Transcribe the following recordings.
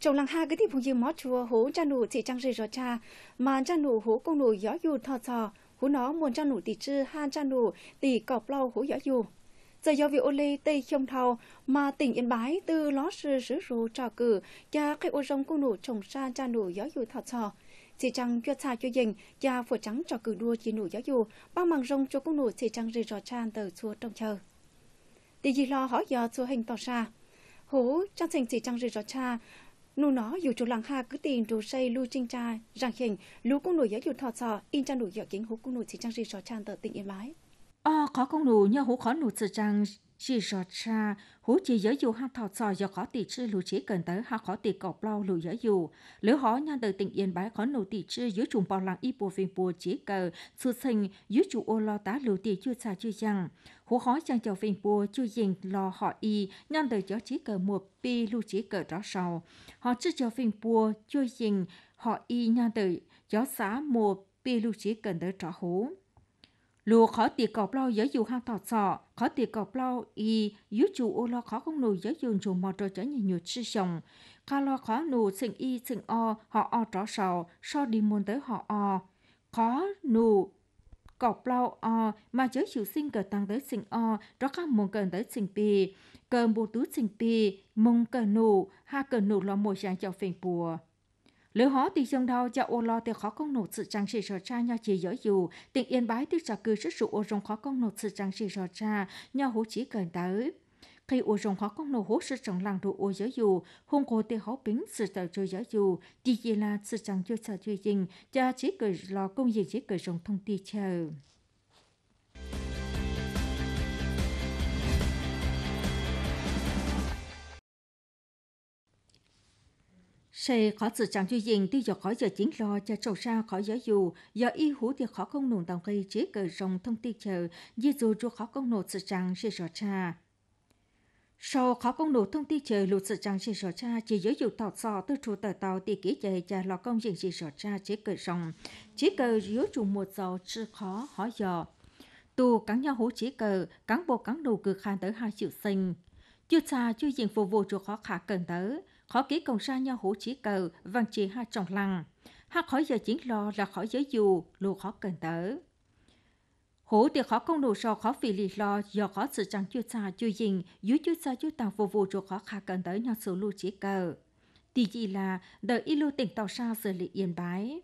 trong làng ha cái thì vùng dương mót chùa hú cha nụ chỉ trang rì rò cha mà cha nụ hú công nụ gió dù thọ sò hú nó muốn cha nụ tỷ chư han cha nụ tỷ cọp lau hú gió dù giờ do việc ô lê tây không thầu mà tỉnh yên bái từ ló sư rứ rù trò cử cha cái ô rong công nụ trồng xa cha nụ gió dù thọ sò chỉ trăng cho xa cho dình cha phổ trắng trò cử đua chỉ nụ gió dù bao màng rong cho công nụ chỉ trăng rì rò cha từ chùa trong chờ tỷ gì lo hỏi do chùa hình tỏ ra hú trang thành chỉ trăng rì rò cha nụ nó dù chỗ làng ha cứ tìm đồ xây lưu trinh cha rằng hình lũ cũng nụ giáo dục thọ sọ in cha nụ giáo kính hú cũng nụ chỉ trang gì sọ trang tờ tình yên mái à có công nụ nhớ hú khó nụ chỉ trang chỉ rõ cha hú chỉ giới dù ha thọ sò do khó tỷ chư lù chỉ cần tới ha khó tỷ cọc lo lù giới dù Nếu khó nhân đời tình yên bái khó nô tỷ chư dưới trùng bò làng y bù viên bù chỉ cờ sư sinh dưới chủ ô lo tá lù tỷ chưa xa chưa chăng hú khó chăng cho viên bù chưa dình lo họ y nhân đời cho chỉ cờ mùa pi lù chỉ cờ rõ sau họ chưa cho viên bù chưa dình họ y nhân đời cho xã mùa pi lù chỉ cần tới rõ hú lùa khó tì cọp lo giới dù hang tọt sọ khó tì cọp lo y yếu chủ ô lo khó không nù giới dường chủ mò trò trở nhiều nhụt chi sòng khó lo khó nù sinh y sinh o họ o trỏ sò so đi môn tới họ o khó nù cọp lo o mà giới chủ sinh cờ tăng tới sinh o rõ các môn cần tới sinh pì cờ bù tứ sinh pì mông cờ nù ha cờ nù lo mồi sang cho phèn bùa Lỡ hó thì dân đau cho ô lo thì khó công nổ sự trang sĩ sở cha nhà chỉ dỡ dù, tỉnh yên bái thì trả cư rất sự ô rồng khó công nổ sự trang sĩ sở cha nhà hố chỉ cần tới. Khi ô rồng khó công nổ hố sự trọng làng đồ ô dỡ dù, hôn cô thì hó bính sự tạo cho dỡ dù, chỉ gì là sự trang chưa sợ truy dình, cho chỉ cười lo công gì chỉ cười rồng thông tin chờ. Sẽ khó sự chẳng duy diện tuy do khó giờ chiến lo cho trầu xa khó gió dù, do y hữu thì khó công nồn tàu gây chế cờ rồng thông tin chờ, dì dù cho khó công nột sự chẳng sẽ rõ cha. Sau khó công nổ thông tin chờ lụt sự chẳng sẽ rõ cha chỉ giới dụ tàu sọ tư trụ tờ tàu tỷ ký chờ cha lò công diện sẽ rõ cha chế cờ rồng, chế cờ yếu trụ một dầu chưa khó khó giò. Tù cắn nhau hữu chế cờ, cán bộ cắn đủ cực khan tới hai triệu sinh. Chưa xa chưa diện phục vụ cho khó khả cần tới, khó ký công sa nho hữu chỉ cầu văn chỉ ha trọng lăng ha khỏi giờ chiến lo là khỏi giới dù lù khó cần tớ hữu thì khó công đồ so khó vì lì lo do khó sự chẳng chưa xa chưa dình dưới chưa xa chưa tàng vô vô cho khó khả cần tới nho sự lưu chỉ cầu tỷ gì là đợi y lưu tỉnh tàu sa xử lý yên bái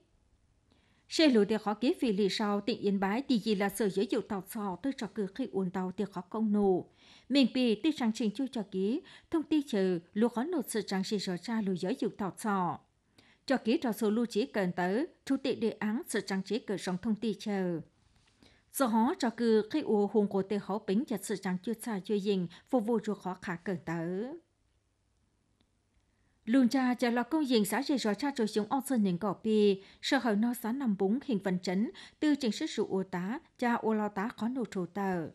xe lưu thì khó ký vì lý sau tỉnh yên bái tỷ gì là sở giới dụ tàu sò tôi trò cửa khi uốn tàu thì khó công nổ mình bị tí sáng trình chui cho ký, thông tin chờ lưu khó nốt sự trang trình rõ ra lưu giới dục thọt sò Cho ký rõ số lưu chỉ cần tới, chủ tịch đề án sự trang trí cửa sông thông tin chờ Do hó cho cư khi ô hùng của tê khó bính chặt sự trang chưa xa chưa dình, phục vụ rùa khó khả cần tới. Lùn cha chờ lo công diện xã rì rõ cha rồi xuống ông sơn những cỏ bì, sơ hở no xã nằm búng hình văn chấn, tư trình sức sự ô tá, cha ô lo tá khó nụ trụ tờ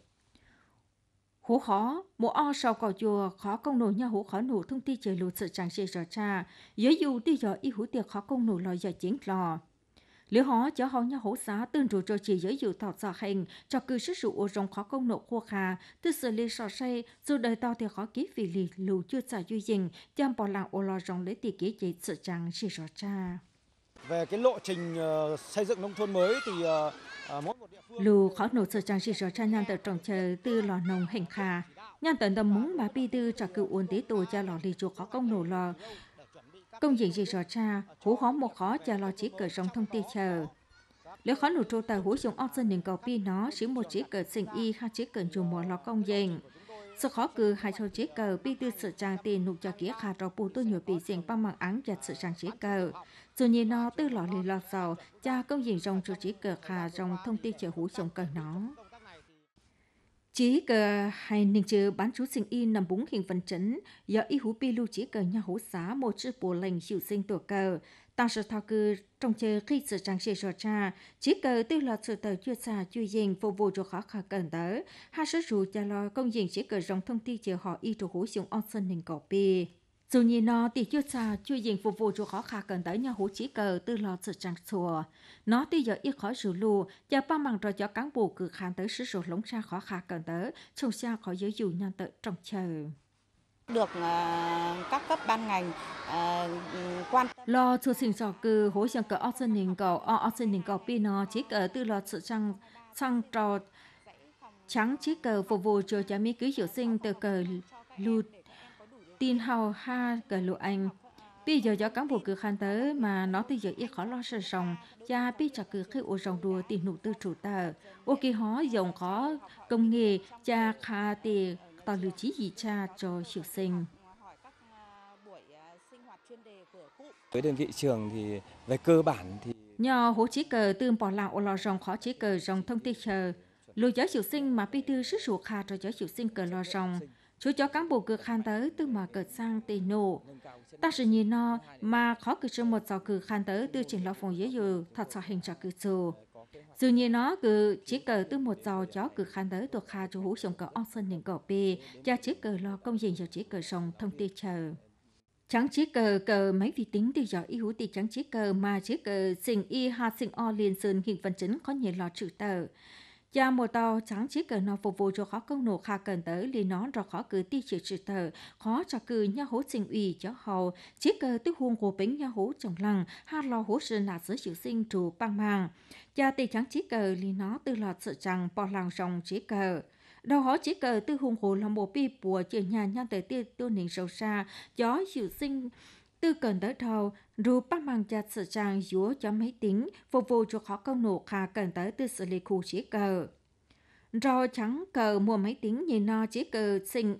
hú khó mũ o sau cầu chùa khó công nổ nhà hú khó nổ thông ti chế lụt sự chẳng chế rõ cha giới dù đi giờ y hú tiệc khó công nổ lò giờ chiến lò liệu họ chở họ nhà hỗ xá tương rủ cho chỉ giới dụ thọ xạ hành cho cư sức sự ô rong khó công nộ khô khà từ xử lý sọ say dù đời to thì khó ký vì lì lù chưa xả duy dình chăm bỏ làng ô lo rong lấy tỷ kế chế sự chẳng chỉ rõ cha về cái lộ trình ờ, xây dựng nông thôn mới thì ờ, Ờ, Lù khó nổ sở trang chỉ cho trang nhan tờ trọng chờ tư lò nồng hành khà. nhan tờ tầm múng bà bi tư trả cựu uốn tí tổ cha lò lì chùa khó công nổ lò. Công diện gì rõ cha, hú khó một khó cha lò chỉ cờ rong thông tin chờ. Nếu khó nổ trô tờ hú dùng ốc dân nền cầu bi nó, chỉ một chỉ cờ sinh y ha chỉ cờ dùng một lò công diện sự khó cử hai cho chế cờ bị tư sự tiền nụ cho kia khả trò bù tư nhiều bị diện bằng mạng án sự trang chế cờ dù nhìn nó tư lọ lì lọt dầu cha công diện rong cho chế cờ khả rong thông tin chở hú chồng cờ nó chỉ cờ hay ninh chư bán chú sinh y nằm búng hình phần chấn do y hú pi lưu chỉ cờ nhà hố xá một chữ bùa lành chịu sinh tổ cờ ta sẽ thao cư trong chờ khi sự trang sẽ rõ cha chỉ cờ tiêu là sự tờ chưa xa chưa dành phục vụ cho khó khăn cần tới hai số rủ cho lo công diện chỉ cờ rộng thông tin chờ họ y trụ hú xuống on sân hình cổ pi dù nhìn nó thì chưa xa, chưa diện phục vụ cho khó khăn cần tới nhà hữu chỉ cờ tư lò sự trang chùa. Nó tuy giờ ít khỏi rượu lù, cho ba bằng rồi cho cán bộ cử khán tới sử dụng lống xa khó khăn cần tới, trông xa khỏi giới dù nhân tự trong chờ được ờ, các cấp ban ngành ờ, quan tâm. Lo chưa sinh sọ cư hối sang cờ ớt dân hình cầu ớt ớt hình cầu pino chỉ cờ tư lo sự sang sang trò trắng chỉ cờ phục vụ cho cha mi cứu hiệu sinh từ cờ lụt tin hào ha cờ lụ anh bây giờ do cán bộ cứ khăn tới mà nó bây giờ ít khó lo sợ rồng cha bây giờ cứ khi ô rồng đùa tìm nụ tư chủ tờ ô kỳ hó dòng khó công nghệ cha kha tì tỏ lưu trí gì cha cho học sinh với đơn vị trường thì về cơ bản thì nhờ hố chí cờ từ bỏ ô lo rồng khó chí cờ rồng thông tin chờ lưu giáo học sinh mà bây tư sức ruột kha cho giáo học sinh cờ lo rồng chú cho cán bộ cực khăn tới từ mà cực sang tì nổ. Ta sẽ nhìn nó mà khó cực sự một giọt cực khăn tới từ trình lão phòng dễ dụ thật sợ hình cho cực dù. Dù như nó cứ chỉ cờ từ một dò chó cử khăn tới tuột kha cho hữu sông cờ on sân những cờ bì, và chỉ cờ lo công diện cho chỉ cờ sông thông tin chờ. Chẳng chỉ cờ cờ mấy vị tính từ giỏi y hữu thì chẳng chỉ cờ mà chỉ cờ sinh y ha sinh o liền sơn hiện văn chính có nhiều lò trừ tờ cha mùa to chẳng chỉ cần nó phục vụ cho khó công nổ kha cần tới lý nó ra khó cứ ti chỉ trị thờ khó cho cử nhà hố sinh ủy cho hầu, chỉ cờ tiêu huông của bánh nhà hố trồng lăng, ha lo hố sinh là giữ chịu sinh trù băng màng. cha tỷ chẳng chỉ cờ lý nó từ lọt sợ chẳng bỏ lòng rồng chỉ cờ đầu họ chỉ cờ tư hùng hồ là một bi bùa chỉ nhà nhân tới tiêu tiêu nền sâu xa gió hiệu sinh từ cần tới thầu, ru bắt mang chặt sự trang dúa cho máy tính, phục vụ cho khó công nổ khả cần tới từ xử lý khu chế cờ. Rồi trắng cờ mua máy tính nhìn nó chế cờ sinh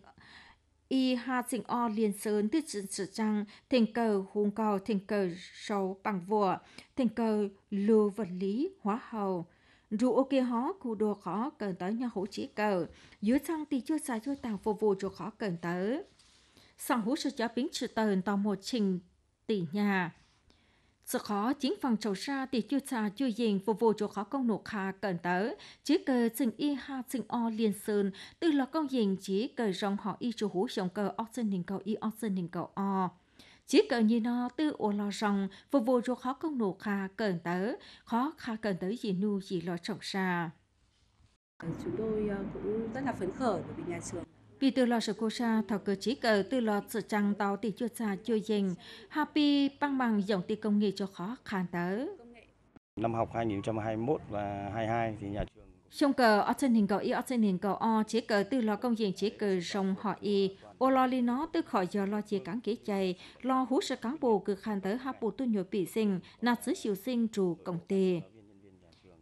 y ha sinh o liên sơn từ sự sự trang thành cờ hùng cầu thành cờ sâu bằng vua thành cờ lưu vật lý hóa hầu rượu ok hó cụ đồ khó cần tới nhà hỗ chế cờ dưới sang thì chưa xài chưa tàng phục vụ cho khó cần tới hữu biến 上湖市交兵迟 tờn tàu một trình tỷ nhà. Sự khó chiến phần trầu ra thì chưa trà chưa dình phục vụ chỗ khó công nộp khá cần tớ. Chỉ cờ trình y ha trình o liền sơn, từ lọ công dình chỉ cờ rong họ y chủ hữu dòng cờ ốc chân hình cầu y ốc chân hình cầu o. Chỉ cờ như nó tư ô lo rong, phục vụ chỗ khó công nộp khá cần tớ, khó khá cần tớ gì nu gì lo trọng ra. Chúng tôi ờ, cũng rất là phấn khởi vì nhà trường vì từ lọ sự cô sa thảo cơ chí cờ từ lọ sự trăng tàu tỷ chưa xa chưa dành happy băng bằng dòng ti công nghệ cho khó khăn tới năm học 2021 và 22 thì nhà trường Trong cờ ở trên hình cầu y ở trên hình cầu o chế cờ từ lo công viên chế cờ sông họ y ô lo li nó từ khỏi giờ lo chế cán kế chạy lo hút sự cán bộ cứ khan tới hấp bộ tu nhồi bị sinh nạt sứ siêu sinh trụ công ty.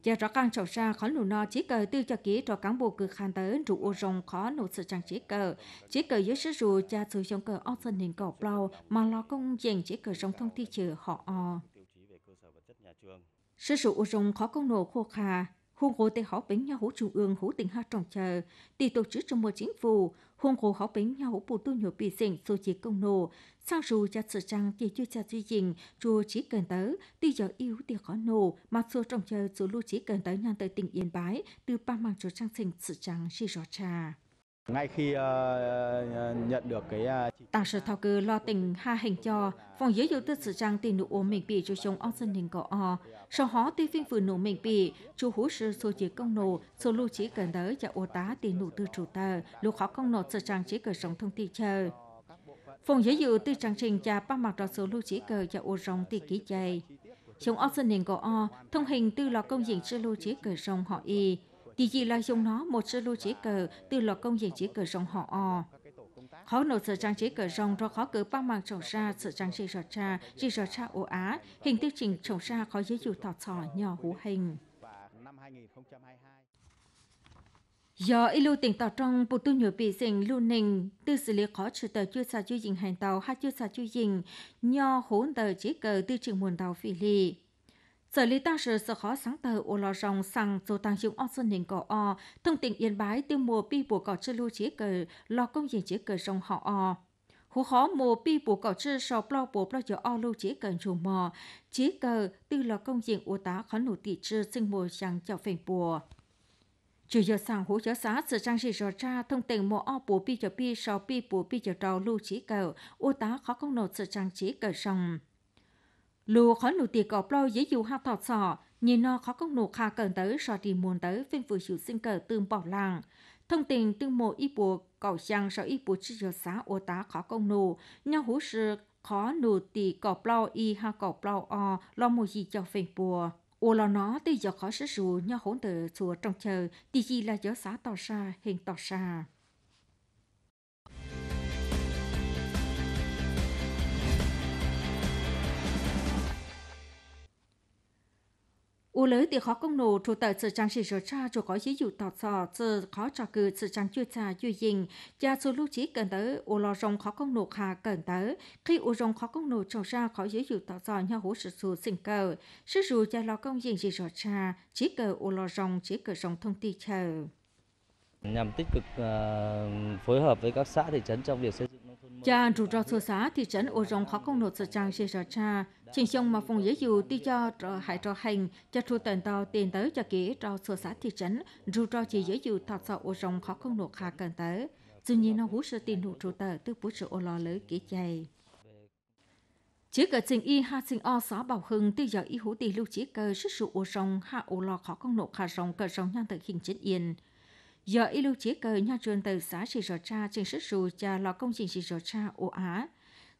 Giờ rõ càng trầu ra khó lù no chỉ cờ tư cho ký cho cán bộ cử khán tới rủ ô rồng khó nổ sự chẳng chỉ cờ. Chỉ cờ dưới sứ rù cha sử dụng cờ o thân hình cầu blau mà lo công dành chỉ cờ rồng thông tin trừ họ o. Sứ rù ô rồng khó công nổ khô khà, hung hồ tê hó bánh nhà hữu trung ương hữu tỉnh ha trọng chờ tỷ tổ chức trong mùa chính phủ hung hồ hó bánh nhà hữu bù tu nhiều bị sinh số chỉ công nô sao dù cha sự trang chỉ chưa cha duy dình chùa chỉ cần tới tuy giờ yếu tì khó nô mà số trọng chờ số lưu chỉ cần tới nhàn tới tỉnh yên bái từ ba mạng chỗ trang sinh sự trang chỉ rõ trà ngay khi uh, nhận được cái uh, ờ, Tàng sở thao cư lo tình ha hành cho phòng giới dự tư sự trang tình nụ ô mình bị cho chống ông dân hình có o sau hó tư phiên phụ nụ mình bị chú hú sư số chỉ công nộ số lưu chỉ cần tới cho ô tá tình nụ tư chủ tờ lưu khó công nộ sự trang chỉ cờ sống thông tin chờ phòng giới dự tư trang trình cho ba mặt rõ số lưu chỉ cờ cho ô rong tì ký chạy chống ông dân hình có o thông hình tư lo công diện sư lưu chỉ cờ sống họ y thì chỉ là dùng nó một sơ lô chế cờ từ lọ công diện chế cờ rồng họ o. Khó nổ sợ trang chế cờ rồng do khó cớ băng màng trồng ra sợ trang chế rọ cha, chế rọ cha ổ á, hình tiêu trình trồng ra khó giới dụ thọ thọ nhỏ hữu hình. Do lưu tỉnh tàu trong bộ tu nhu bị dình lưu ninh, tư xử lý khó trừ tờ chưa xa chưa dình hành tàu hay chưa xa chưa dình, nho hốn tờ chế cờ tư trình muôn tàu phỉ lì. Sở lý tăng sự sở khó sáng tờ ô lo rong sang dù tăng dụng ông xuân nền cỏ o, thông tin yên bái tiêu mùa bi bùa cỏ chơi lưu chế cờ, lo công diện chế cờ rong họ o. Hú khó mùa bi bùa cỏ chơi sò blo bùa blo dở o lưu chế cờ rù mò, chế cờ tư lo công diện ô tá khó nụ tị chơi sinh mùa sang chào phèn bùa. Chủ giờ sang hỗ trợ xã sự trang sĩ rõ ra thông tin mùa o bùa bi cho bi sò bi bùa bi cho trò lưu chế cờ, ô tá khó công nộ sự trang chế cờ rong. Lù khó nụ tì cọp lo dễ dù hạt thọt sọ, nhìn nó khó công nụ khá cần tới so thì muôn tới phên vừa chịu sinh cờ tương bỏ làng. Thông tình tương mộ y bùa, cầu sang sau y bùa chi giờ xá ô tá khó công nụ, nhau hú sư khó nụ tì cọp lo y ha cọp lo o, lo mùa gì cho phên bùa. Ô lo nó tì giờ khó sử dụng nhau hỗn tử chùa trong chờ, tì gì là gió xá tỏ xa, hình tỏ xa. u lưới thì khó công nổ chủ tờ sự trang sĩ rửa cha chủ có dí dụ tọt sò sự khó trò cử sự trang chưa trà chưa dình cha số lúc chỉ cần tới u lo rong khó công nổ hà cần tới khi u rong khó công nổ trồng ra khó dí dụ tọt sò nhau hố sự sự sinh cờ sự dù cha lo công dình gì rửa cha chỉ cờ u lo rong chỉ cờ rong thông tin chờ nhằm tích cực à, phối hợp với các xã thị trấn trong việc xây cha rủ rau sơ xá thị trấn ô rồng khó công nộp sở trang xe sở cha trên sông mà phòng dễ dụ ti cho trò hải trò hành cho tru tiền tàu tiền tới cho kỹ rau sơ xá thị trấn rủ rau chỉ dễ dụ thọt sợ ô rồng khó công nộp khả cần tới dù nhiên nó hú sơ tiền hụ trụ tờ tư bút sự ô lo lỡ kỹ chày chỉ cờ trình y ha trình o xó bảo hưng tiêu giờ y hú tì lưu chỉ cơ sức sự ô rồng ha ô lo khó công nộp khả rồng cờ rồng nhan tự hình chết yên giờ y lưu chỉ cơ nhà trường từ xã sĩ rò cha trên sức rù cha lò công trình sĩ rò cha ô á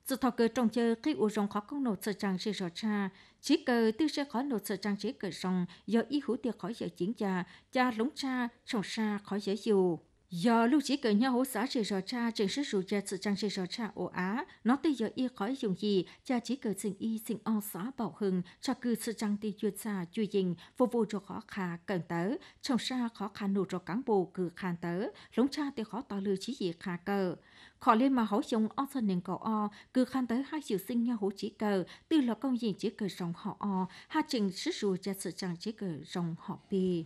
sự thọ cơ trong chơi khi ủ rong khó công nộp sở trang sĩ rò cha chỉ cơ tư sẽ khó nộp sở trang chỉ cơ rong giờ y hữu tiệc khỏi giờ chiến cha cha lúng cha trồng xa khỏi giờ dù giờ lưu chỉ cần nhau hỗ xã chỉ rõ cha chẳng sức rủ cha sự chẳng chỉ rõ cha ổ á nó tuy giờ y khỏi dùng gì cha chỉ cần xin y xin o xã bảo hưng cho cư sự chẳng ti chưa xa chưa dình vô vụ cho khó khả cần tới trong xa khó khả nụ cho cán bộ cử khan tới lúng cha thì khó tỏ lưu chỉ gì khả cờ khó lên mà hỗ dùng o sân nền cầu o cử khan tới hai triệu sinh nhau hỗ chỉ cờ tư là công gì chỉ cờ rồng họ o hai trình sức rủ cha sự chẳng chỉ cờ rồng họ bì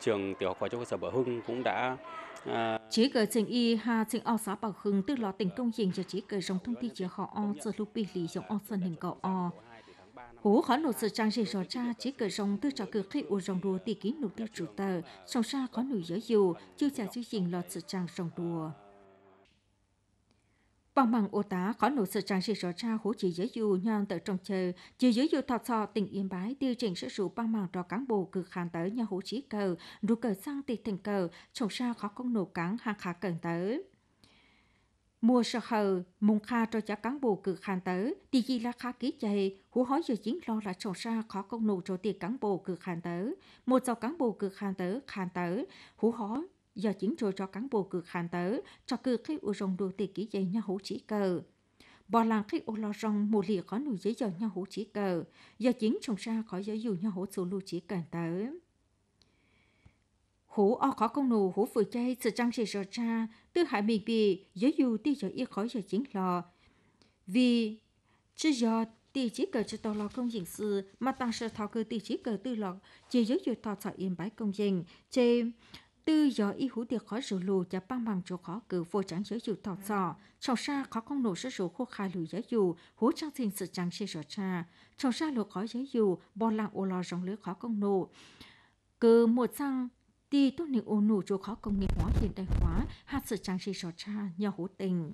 Trường tiểu học và trung học cơ sở Bảo Hưng cũng đã à, chỉ cái chính y ha chính o xã Bảo Hưng tức là tỉnh công trình cho chỉ cái trong thông tin chỉ họ o cho lưu bị lý trong o sân hình cầu o Hú khó nụ sự trang gì rõ cha chỉ cờ rong tư cho cờ khi u rong đùa tỷ ký nụ tiêu chủ tờ, song xa có nụ giới dù, chưa trả chương trình lọt sự trang rong đùa bằng bằng ô tá khó nổ sự trang sĩ rõ ra hỗ chỉ giới dù nhân tự trong chờ chỉ giới dù thọ sọ tỉnh yên bái tiêu chỉnh sự rủ bằng bằng cho cán bộ cử khán tới nhà hỗ chỉ cờ đủ cờ sang tịch thành cờ trồng sa khó công nổ cán hàng khả cần tới mua sơ hờ mùng kha cho chả cán bộ cử khán tới thì gì là kha ký chạy hú hói giờ chính lo là trồng sa khó công nổ cho tiền cán bộ cử khán tới một dòng cán bộ cử khán tới khán tới hú hói do chính trôi cho cán bộ cực hàn tớ, cho cử khi ủ rồng đồ tì ký dây nhà hữu chỉ cờ. Bỏ làng khi ủ lo rồng mù lì có nụ giấy dầu nhà hữu chỉ cờ, do chính trồng xa khỏi giấy dù nhà hữu dù lưu chỉ cờ tớ. Hủ o khó công nụ hủ vừa chay sự trăng sẽ rò cha, tư hại miền bì, giấy dù tì dầu yêu khỏi giờ chính lò. Vì, chứ dò tỷ chỉ cờ cho tàu lò công dân sư mà tăng sự thọ cơ tỷ chỉ cờ tư lọ chỉ giới dù tàu sợ yên bái công dân chỉ tư giờ y hữu tiệc khó rượu lù và băng bằng chỗ khó cử vô trắng giới dụ tỏ sọ trong xa khó công nổ sự rượu khô khai lù giới dụ hữu trang thiên sự trắng xe sở cha trong xa lù khó giới dụ bò lạng ô lò rong lưới khó công nổ cử một sang ti tốt niệm ô nổ chỗ khó công nghiệp hóa hiện đại hóa hạt sự trắng xe sở cha nhờ hữu tình